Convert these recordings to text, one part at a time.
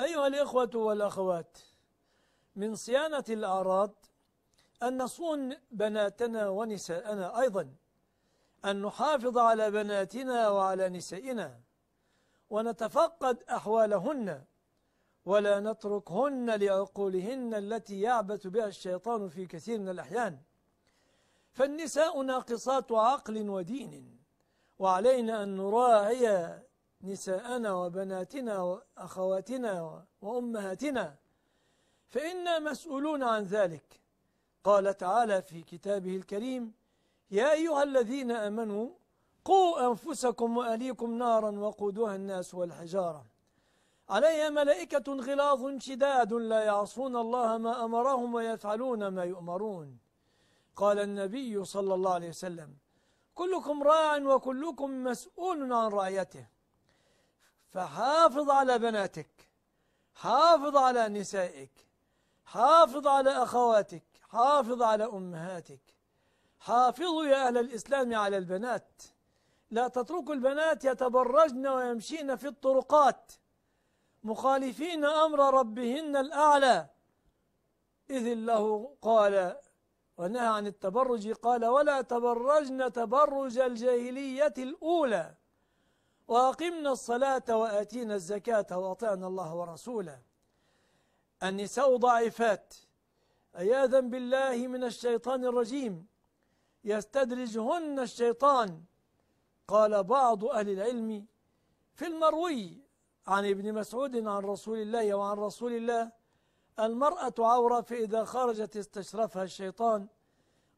أيها الإخوة والأخوات من صيانة الأعراض أن نصون بناتنا ونساءنا أيضا أن نحافظ على بناتنا وعلى نسائنا ونتفقد أحوالهن ولا نتركهن لعقولهن التي يعبث بها الشيطان في كثير من الأحيان فالنساء ناقصات عقل ودين وعلينا أن نراعي نساءنا وبناتنا وأخواتنا وأمهاتنا فإنا مسؤولون عن ذلك قال تعالى في كتابه الكريم يا أيها الذين آمنوا قوا أنفسكم وأليكم نارا وقودها الناس والحجارة عليها ملائكة غلاظ شداد لا يعصون الله ما أمرهم ويفعلون ما يؤمرون قال النبي صلى الله عليه وسلم كلكم راع وكلكم مسؤول عن رعيته فحافظ على بناتك حافظ على نسائك حافظ على أخواتك حافظ على أمهاتك حافظوا يا أهل الإسلام على البنات لا تتركوا البنات يتبرجن ويمشين في الطرقات مخالفين أمر ربهن الأعلى إذ الله قال ونهى عن التبرج قال ولا تبرجن تبرج الجاهلية الأولى وأقمنا الصلاة وآتينا الزكاة وأطعنا الله ورسوله النساء ضعيفات عياذا بالله من الشيطان الرجيم يستدرجهن الشيطان قال بعض أهل العلم في المروي عن ابن مسعود عن رسول الله وعن رسول الله المرأة عورة فإذا خرجت استشرفها الشيطان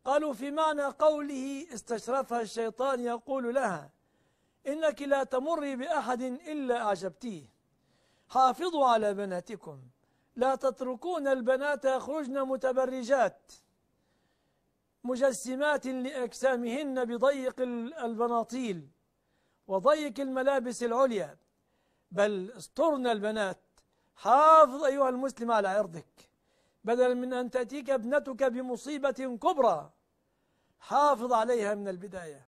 قالوا في معنى قوله استشرفها الشيطان يقول لها إنك لا تمر بأحد إلا أعجبتيه حافظوا على بناتكم لا تتركون البنات يخرجن متبرجات مجسمات لأجسامهن بضيق البناطيل وضيق الملابس العليا بل استرن البنات حافظ أيها المسلم على عرضك بدلا من أن تأتيك ابنتك بمصيبة كبرى حافظ عليها من البداية